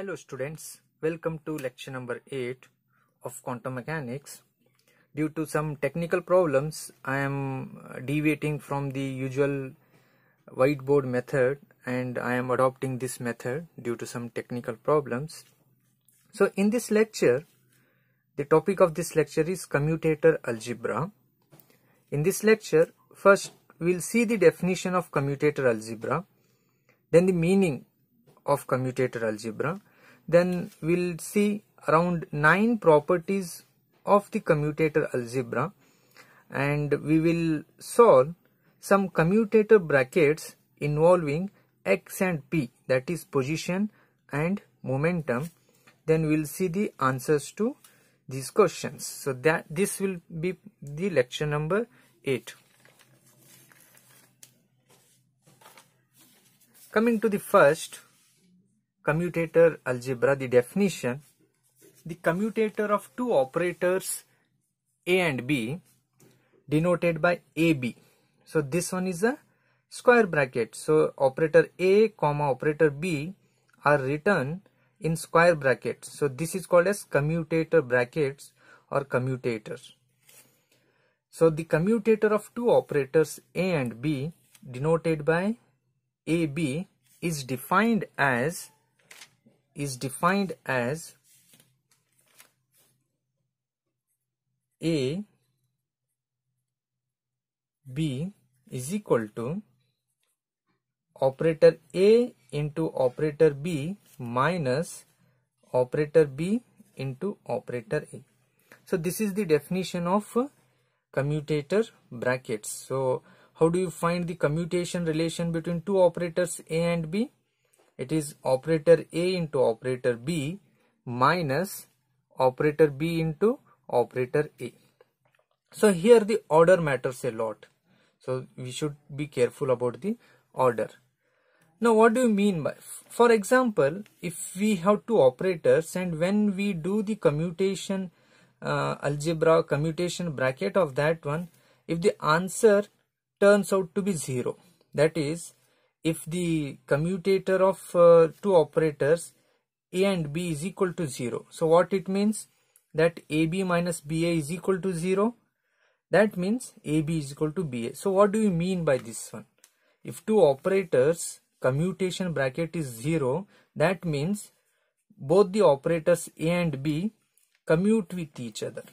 Hello students, welcome to lecture number 8 of quantum mechanics. Due to some technical problems, I am uh, deviating from the usual whiteboard method and I am adopting this method due to some technical problems. So in this lecture, the topic of this lecture is commutator algebra. In this lecture, first we will see the definition of commutator algebra, then the meaning of commutator algebra then we'll see around nine properties of the commutator algebra and we will solve some commutator brackets involving x and p that is position and momentum then we'll see the answers to these questions so that this will be the lecture number 8 coming to the first commutator algebra, the definition, the commutator of two operators A and B denoted by AB. So this one is a square bracket. So operator A comma operator B are written in square brackets. So this is called as commutator brackets or commutators. So the commutator of two operators A and B denoted by AB is defined as is defined as A B is equal to operator A into operator B minus operator B into operator A. So this is the definition of commutator brackets. So how do you find the commutation relation between two operators A and B? it is operator A into operator B minus operator B into operator A. So here the order matters a lot. So we should be careful about the order. Now what do you mean by, for example, if we have two operators and when we do the commutation uh, algebra commutation bracket of that one, if the answer turns out to be 0, that is if the commutator of uh, two operators a and b is equal to 0. So what it means that ab minus ba is equal to 0 that means ab is equal to ba. So what do you mean by this one? If two operators commutation bracket is 0 that means both the operators a and b commute with each other.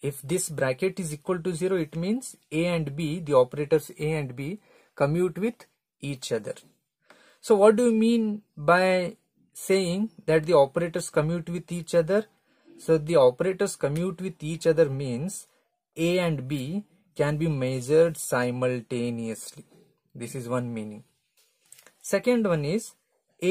If this bracket is equal to 0 it means a and b the operators a and b commute with each other. So what do you mean by saying that the operators commute with each other? So the operators commute with each other means A and B can be measured simultaneously. This is one meaning. Second one is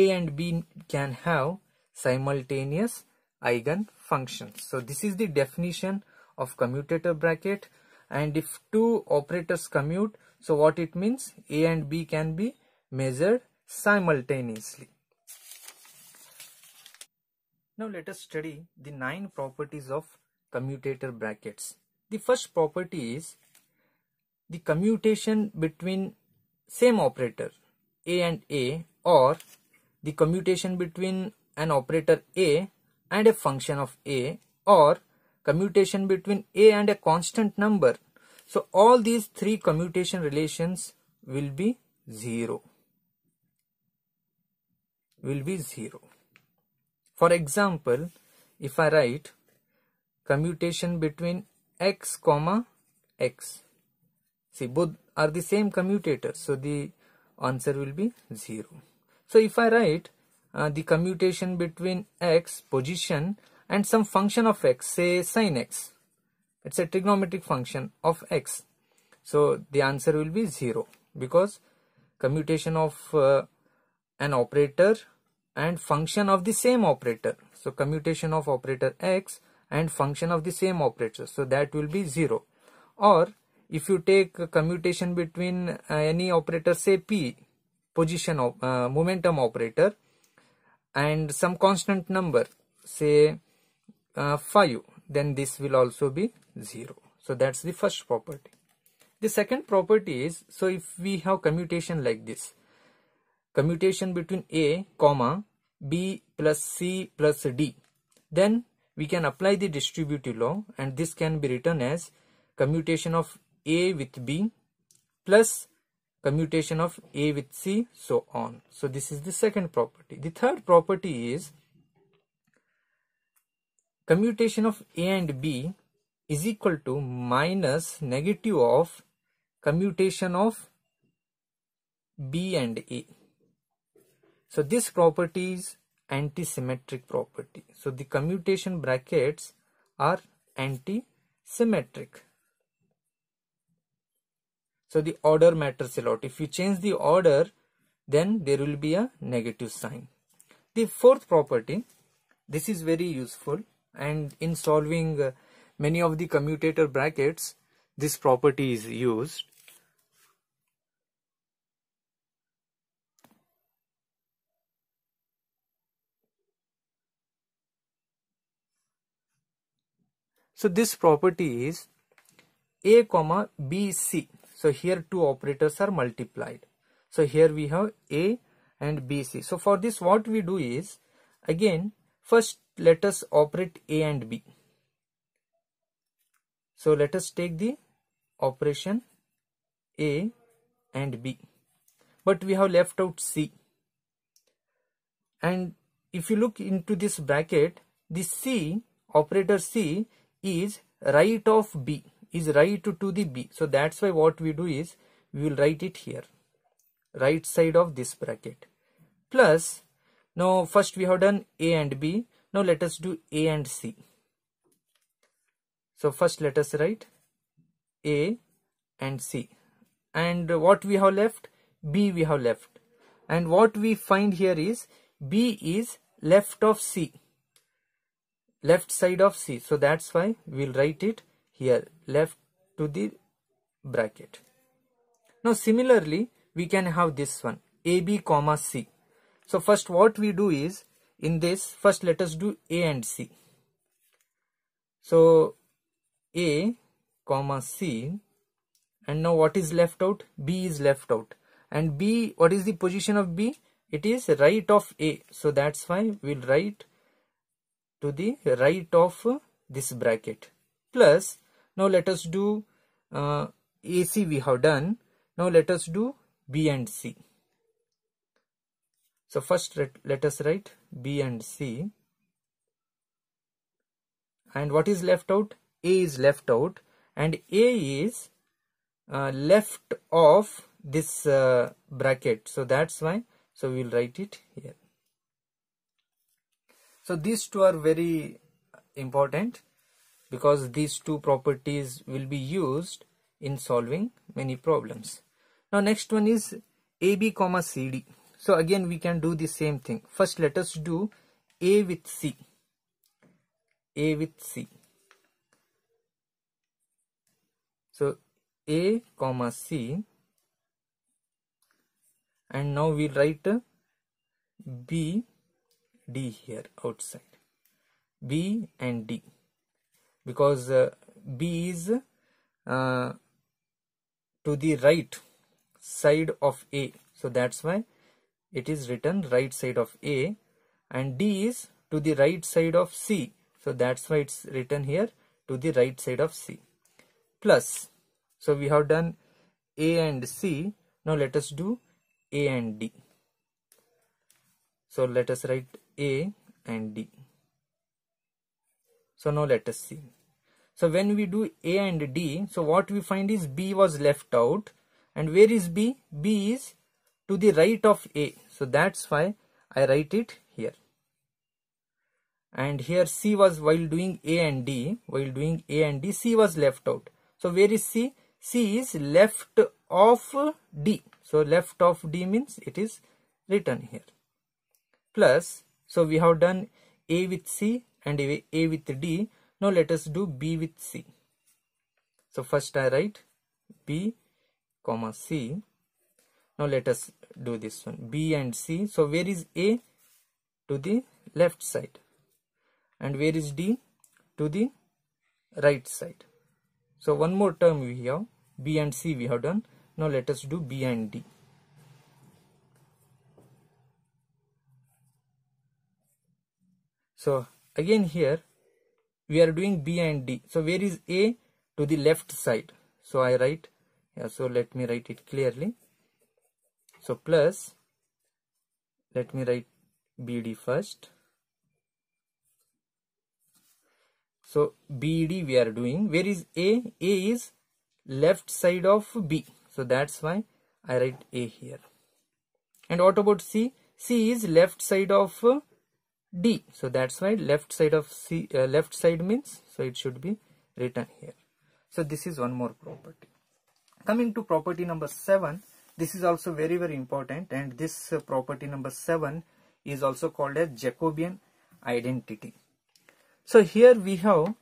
A and B can have simultaneous eigenfunctions. So this is the definition of commutator bracket and if two operators commute so what it means? A and B can be measured simultaneously. Now let us study the nine properties of commutator brackets. The first property is the commutation between same operator A and A or the commutation between an operator A and a function of A or commutation between A and a constant number so all these three commutation relations will be 0. Will be 0. For example, if I write commutation between x comma x. See both are the same commutator. So the answer will be 0. So if I write uh, the commutation between x position and some function of x say sine x it's a trigonometric function of x so the answer will be 0 because commutation of uh, an operator and function of the same operator so commutation of operator x and function of the same operator so that will be 0 or if you take a commutation between uh, any operator say p position of uh, momentum operator and some constant number say uh, 5 then this will also be 0 so that's the first property the second property is so if we have commutation like this commutation between a comma b plus c plus d then we can apply the distributive law and this can be written as commutation of a with b plus commutation of a with c so on so this is the second property the third property is commutation of A and B is equal to minus negative of commutation of B and A. So this property is antisymmetric property. So the commutation brackets are antisymmetric. So the order matters a lot. If you change the order, then there will be a negative sign. The fourth property, this is very useful and in solving uh, many of the commutator brackets this property is used So this property is a comma bc. So here two operators are multiplied. So here we have a and bc. So for this what we do is again First, let us operate A and B. So let us take the operation A and B. But we have left out C. And if you look into this bracket, the C, operator C is right of B, is right to the B. So that's why what we do is, we will write it here, right side of this bracket. Plus, now first we have done A and B. Now let us do A and C. So first let us write A and C. And what we have left? B we have left. And what we find here is B is left of C. Left side of C. So that's why we'll write it here. Left to the bracket. Now similarly we can have this one. AB comma C so first what we do is, in this, first let us do A and C. So A comma C and now what is left out? B is left out. And B, what is the position of B? It is right of A. So that's why we'll write to the right of this bracket. Plus, now let us do uh, AC we have done. Now let us do B and C. So first let, us write B and C. And what is left out? A is left out and A is uh, left of this uh, bracket. So that's why. So we will write it here. So these two are very important because these two properties will be used in solving many problems. Now next one is AB comma CD. So again, we can do the same thing. First, let us do A with C. A with C. So A comma C. And now we write B, D here outside. B and D. Because uh, B is uh, to the right side of A. So that's why it is written right side of A and D is to the right side of C. So that's why it's written here to the right side of C plus. So we have done A and C. Now let us do A and D. So let us write A and D. So now let us see. So when we do A and D, so what we find is B was left out. And where is B? B is to the right of A. So that's why I write it here. And here C was while doing A and D, while doing A and D, C was left out. So where is C? C is left of D. So left of D means it is written here. Plus, so we have done A with C and A with D. Now let us do B with C. So first I write B comma C now let us do this one b and c so where is a to the left side and where is d to the right side so one more term we have b and c we have done now let us do b and d so again here we are doing b and d so where is a to the left side so i write yeah so let me write it clearly so plus let me write BD first so BD we are doing where is A A is left side of B so that's why I write A here and what about C C is left side of uh, D so that's why left side of C uh, left side means so it should be written here so this is one more property coming to property number 7 this is also very very important and this uh, property number 7 is also called as Jacobian identity. So here we have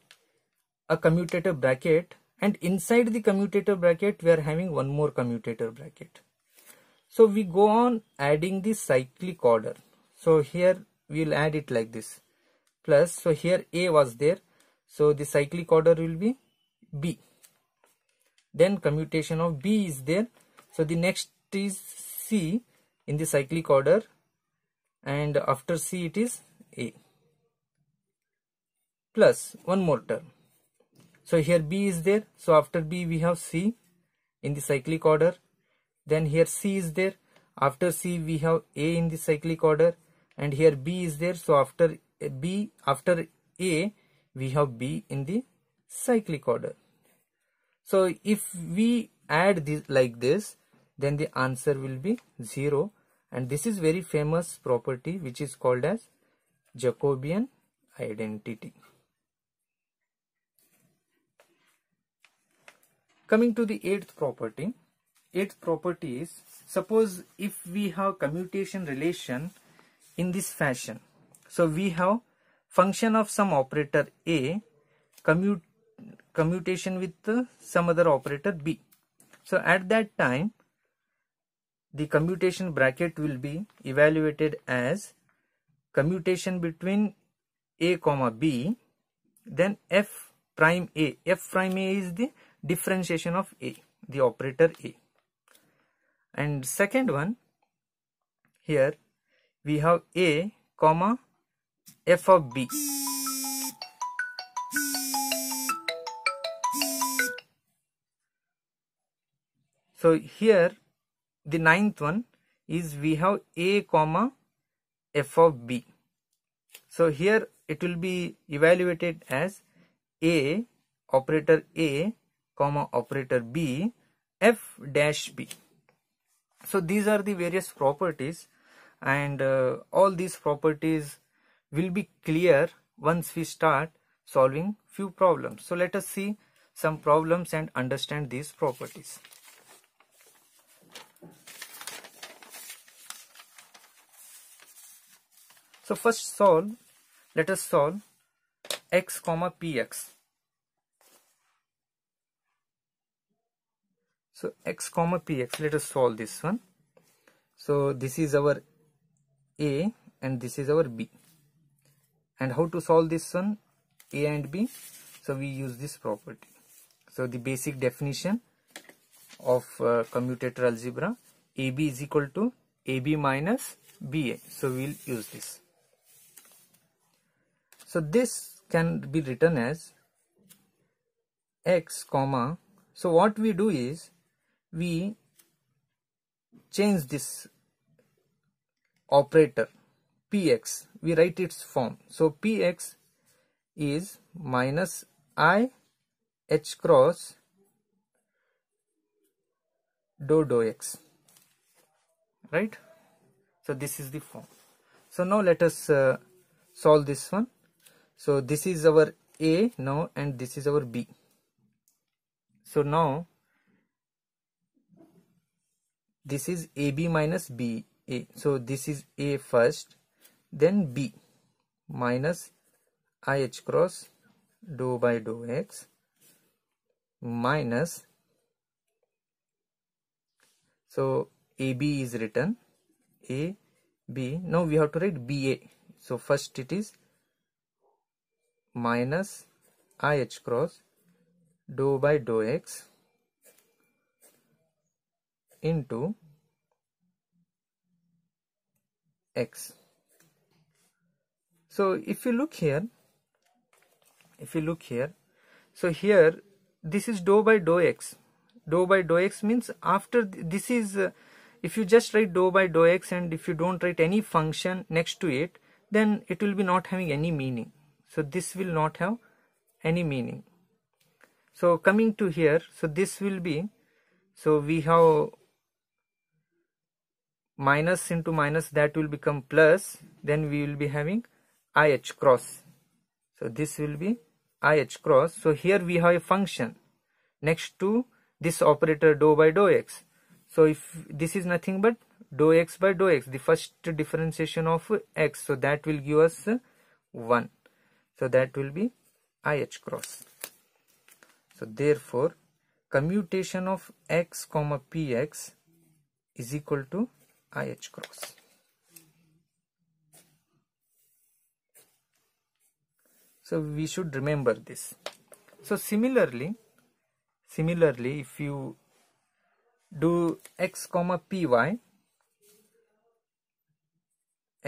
a commutator bracket and inside the commutator bracket we are having one more commutator bracket. So we go on adding the cyclic order. So here we will add it like this plus so here A was there so the cyclic order will be B. Then commutation of B is there so the next is c in the cyclic order and after c it is a plus one more term so here b is there so after b we have c in the cyclic order then here c is there after c we have a in the cyclic order and here b is there so after b after a we have b in the cyclic order so if we add this like this then the answer will be 0 and this is very famous property which is called as Jacobian identity. Coming to the eighth property, eighth property is suppose if we have commutation relation in this fashion. So we have function of some operator A commute, commutation with some other operator B. So at that time the commutation bracket will be evaluated as commutation between a comma b then f prime a f prime a is the differentiation of a the operator a and second one here we have a comma f of b so here the ninth one is we have a comma f of b so here it will be evaluated as a operator a comma operator b f dash b so these are the various properties and uh, all these properties will be clear once we start solving few problems so let us see some problems and understand these properties so first solve let us solve x comma px so x comma px let us solve this one so this is our a and this is our b and how to solve this one a and b so we use this property so the basic definition of uh, commutator algebra ab is equal to ab minus ba so we'll use this so this can be written as x comma. So what we do is we change this operator px. We write its form. So px is minus i h cross do do x right so this is the form so now let us uh, solve this one so this is our a now and this is our b so now this is ab minus b a so this is a first then b minus ih cross dou by dou x minus so AB is written AB now we have to write BA so first it is minus IH cross dou by dou X into X. So if you look here, if you look here, so here this is dou by dou X. Dou by dou X means after this is, uh, if you just write dou by dou X and if you don't write any function next to it, then it will be not having any meaning so this will not have any meaning so coming to here so this will be so we have minus into minus that will become plus then we will be having ih cross so this will be ih cross so here we have a function next to this operator dou by dou x so if this is nothing but dou x by dou x the first differentiation of x so that will give us 1 so that will be IH cross so therefore commutation of x comma px is equal to IH cross so we should remember this so similarly similarly if you do x comma py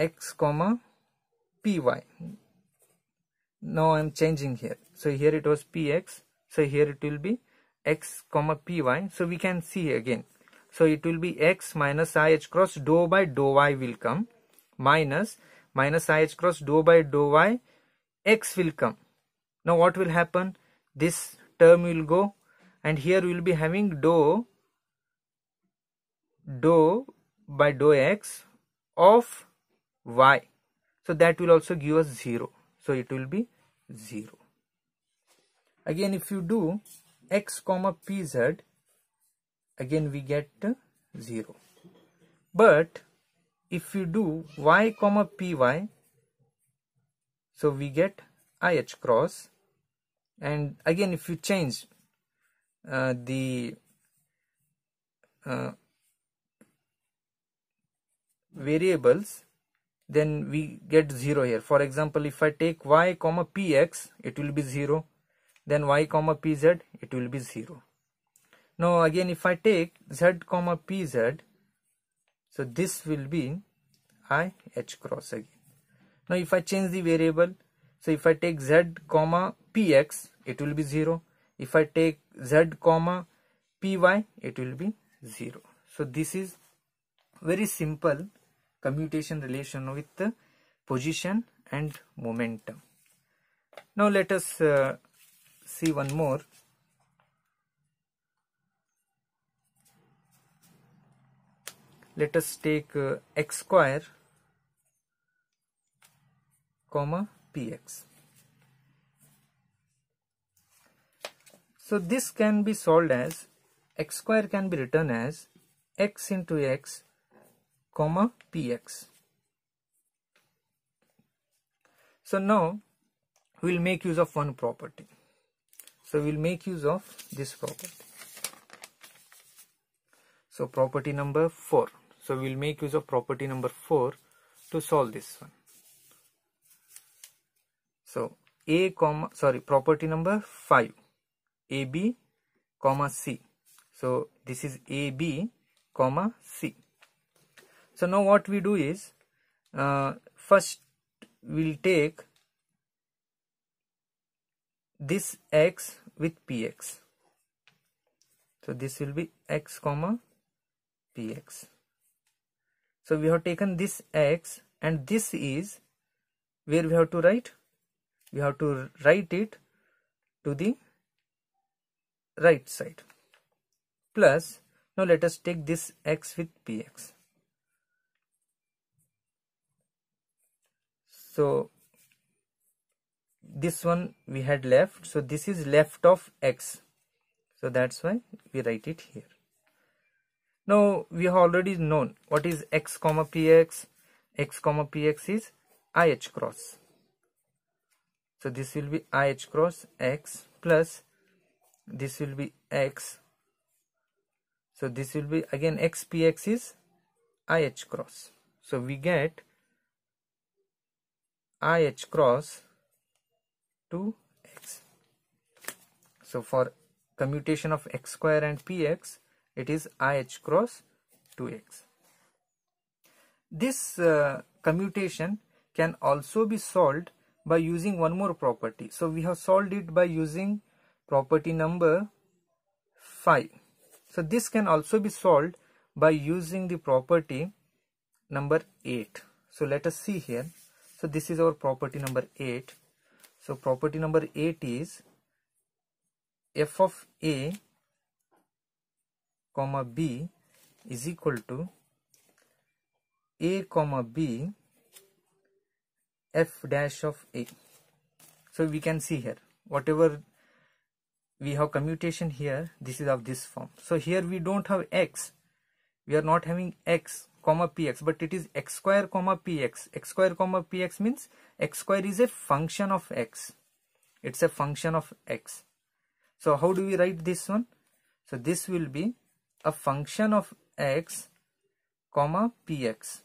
x comma py now I'm changing here so here it was px so here it will be x comma py so we can see again so it will be x minus i h cross dou by dou y will come minus minus i h cross dou by dou y x will come now what will happen this term will go and here we will be having dou dou by dou x of y so that will also give us 0 so it will be 0 again if you do x comma pz again we get 0 but if you do y comma py so we get ih cross and again if you change uh, the uh, variables then we get 0 here for example if I take y comma px it will be 0 then y comma pz it will be 0 now again if I take z comma pz so this will be i h cross again now if I change the variable so if I take z comma px it will be 0 if I take z comma py it will be 0 so this is very simple commutation relation with the position and momentum. Now let us uh, see one more. Let us take uh, x square comma px. So this can be solved as x square can be written as x into x comma px. So now we will make use of one property. So we will make use of this property. So property number 4. So we will make use of property number 4 to solve this one. So a comma sorry property number 5 ab comma c. So this is ab comma c so now what we do is uh, first we'll take this x with px so this will be x comma px so we have taken this x and this is where we have to write we have to write it to the right side plus now let us take this x with px so this one we had left so this is left of x so that's why we write it here now we have already known what is x comma px x comma px is ih cross so this will be ih cross x plus this will be x so this will be again x px is ih cross so we get ih cross 2x. So for commutation of x square and px, it is ih cross 2x. This uh, commutation can also be solved by using one more property. So we have solved it by using property number 5. So this can also be solved by using the property number 8. So let us see here so this is our property number 8 so property number 8 is f of a comma b is equal to a comma b f dash of a so we can see here whatever we have commutation here this is of this form so here we don't have x we are not having x comma px but it is x square comma px x square comma px means x square is a function of x it's a function of x so how do we write this one so this will be a function of x comma px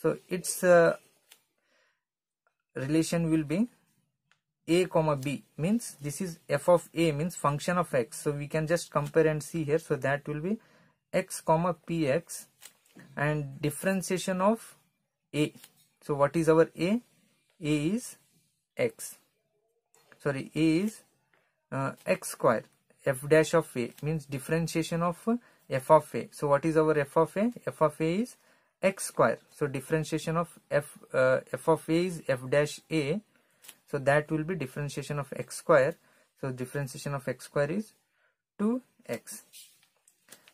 so its uh, relation will be a comma b means this is f of a means function of x so we can just compare and see here so that will be x comma px and differentiation of a so what is our a a is x sorry a is uh, x square f dash of a means differentiation of f of a so what is our f of a f of a is x square so differentiation of f uh, f of a is f dash a so that will be differentiation of x square so differentiation of x square is 2x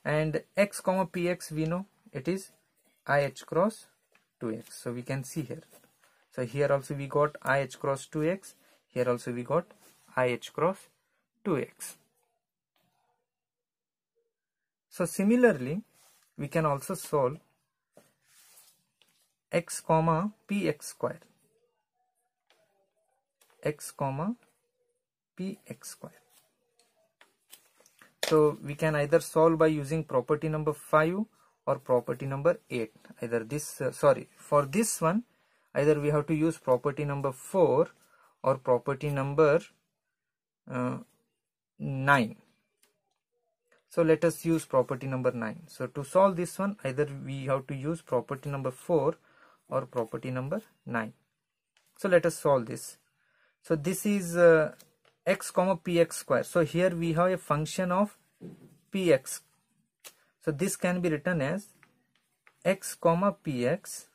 and x comma px we know it is IH cross 2x. So we can see here. So here also we got IH cross 2x. Here also we got IH cross 2x. So similarly, we can also solve x comma px square x comma px square so we can either solve by using property number 5 or property number 8 either this uh, sorry for this one either we have to use property number 4 or property number uh, 9 so let us use property number 9 so to solve this one either we have to use property number 4 or property number 9 so let us solve this so this is uh, x comma px square so here we have a function of px so this can be written as x comma px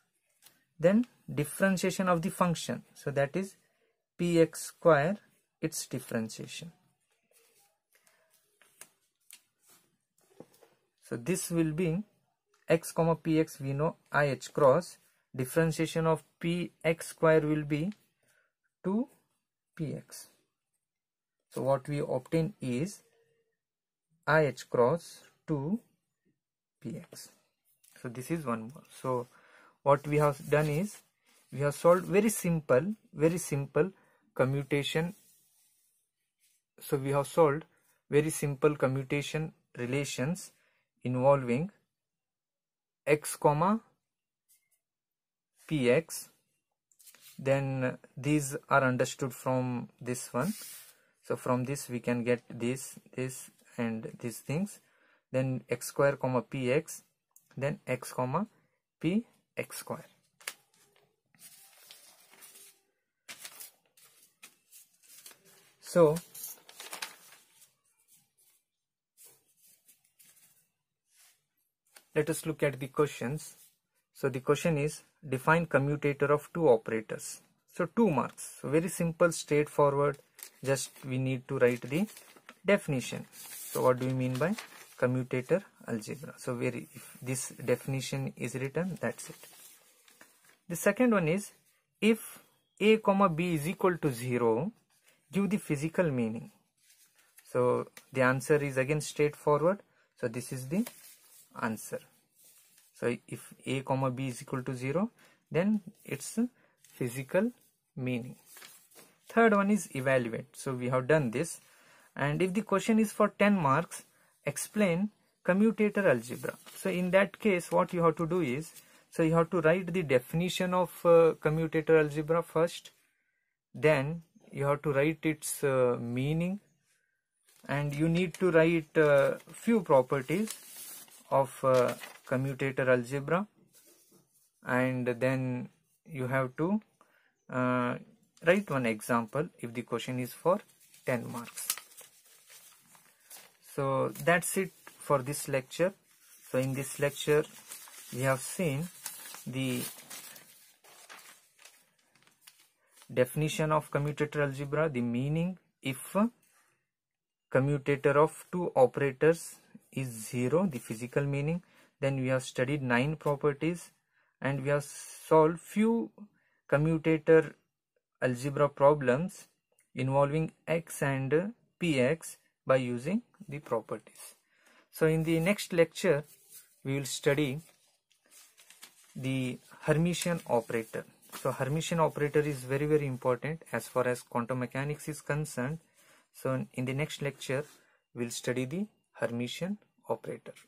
then differentiation of the function. So that is px square its differentiation. So this will be x comma px we know i h cross differentiation of px square will be 2 px. So what we obtain is i h cross 2 px so this is one more so what we have done is we have solved very simple very simple commutation so we have solved very simple commutation relations involving x comma px then these are understood from this one so from this we can get this this and these things then x square comma px then x comma p x square so let us look at the questions so the question is define commutator of two operators so two marks so very simple straightforward just we need to write the definition so what do we mean by commutator algebra so where if this definition is written that's it the second one is if a comma b is equal to 0 give the physical meaning so the answer is again straightforward so this is the answer so if a comma b is equal to 0 then its physical meaning third one is evaluate so we have done this and if the question is for 10 marks explain commutator algebra. So in that case, what you have to do is, so you have to write the definition of uh, commutator algebra first, then you have to write its uh, meaning, and you need to write uh, few properties of uh, commutator algebra, and then you have to uh, write one example if the question is for 10 marks so that's it for this lecture so in this lecture we have seen the definition of commutator algebra the meaning if commutator of two operators is zero the physical meaning then we have studied nine properties and we have solved few commutator algebra problems involving x and px by using the properties. So in the next lecture, we will study the Hermitian operator. So Hermitian operator is very very important as far as quantum mechanics is concerned. So in the next lecture, we will study the Hermitian operator.